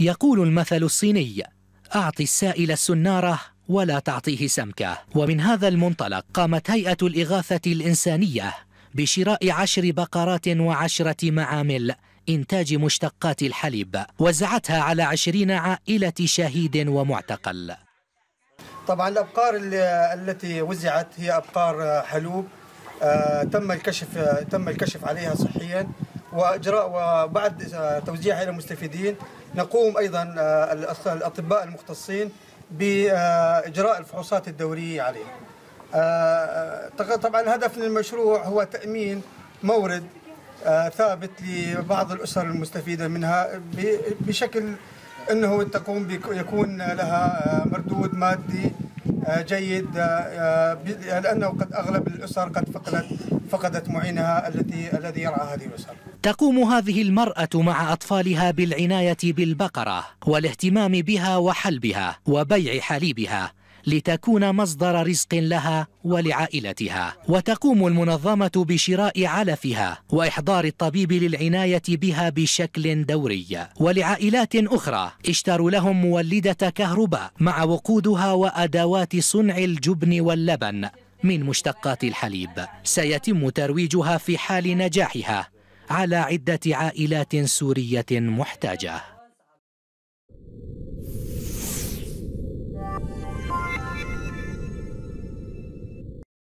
يقول المثل الصيني أعطي السائل السنارة ولا تعطيه سمكة ومن هذا المنطلق قامت هيئة الإغاثة الإنسانية بشراء عشر بقرات وعشرة معامل إنتاج مشتقات الحليب وزعتها على عشرين عائلة شهيد ومعتقل طبعا الأبقار التي وزعت هي أبقار حلوب آه، تم الكشف تم الكشف عليها صحيا واجراء وبعد توزيعها الى المستفيدين نقوم ايضا آه، الاطباء المختصين باجراء الفحوصات الدوريه عليه. آه، آه، طبعا الهدف من المشروع هو تامين مورد ثابت لبعض الاسر المستفيده منها بشكل انه تقوم يكون لها مردود مادي جيد لانه قد اغلب الاسر قد فقدت فقدت معينها التي الذي يرعى هذه الأسر تقوم هذه المرأة مع أطفالها بالعناية بالبقرة والاهتمام بها وحلبها وبيع حليبها لتكون مصدر رزق لها ولعائلتها وتقوم المنظمة بشراء علفها وإحضار الطبيب للعناية بها بشكل دوري ولعائلات أخرى اشتروا لهم مولدة كهرباء مع وقودها وأدوات صنع الجبن واللبن من مشتقات الحليب سيتم ترويجها في حال نجاحها على عدة عائلات سورية محتاجة